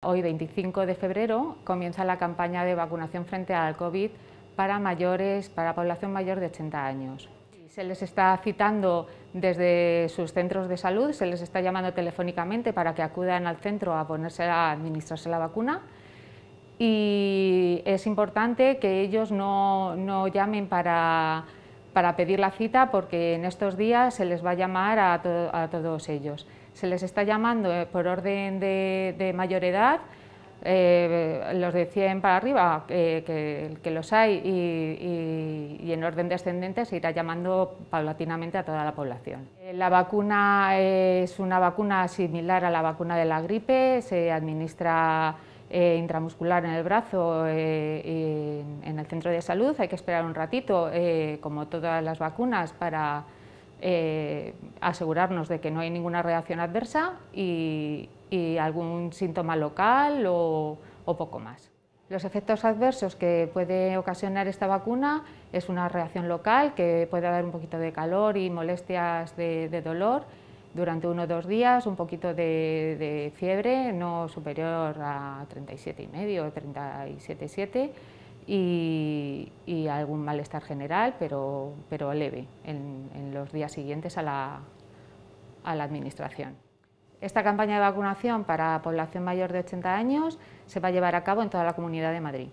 Hoy, 25 de febrero, comienza la campaña de vacunación frente al COVID para mayores, para población mayor de 80 años. Se les está citando desde sus centros de salud, se les está llamando telefónicamente para que acudan al centro a ponerse a administrarse la vacuna. Y es importante que ellos no llamen para para pedir la cita porque en estos días se les va a llamar a, todos ellos. Se les está llamando eh, por orden de, mayor edad, eh, los de 100 para arriba, eh, que, los hay, y, en orden descendente se irá llamando paulatinamente a toda la población. La vacuna es una vacuna similar a la vacuna de la gripe, se administra eh, intramuscular en el brazo, eh, en, el centro de salud, hay que esperar un ratito, eh, como todas las vacunas, para asegurarnos de que no hay ninguna reacción adversa y, algún síntoma local o, poco más. Los efectos adversos que puede ocasionar esta vacuna es una reacción local que puede dar un poquito de calor y molestias de dolor durante uno o dos días un poquito de, fiebre, no superior a 37,5 o 37,7 y, y algún malestar general, pero, pero leve en, los días siguientes a la, a la administración. Esta campaña de vacunación para población mayor de 80 años se va a llevar a cabo en toda la Comunidad de Madrid.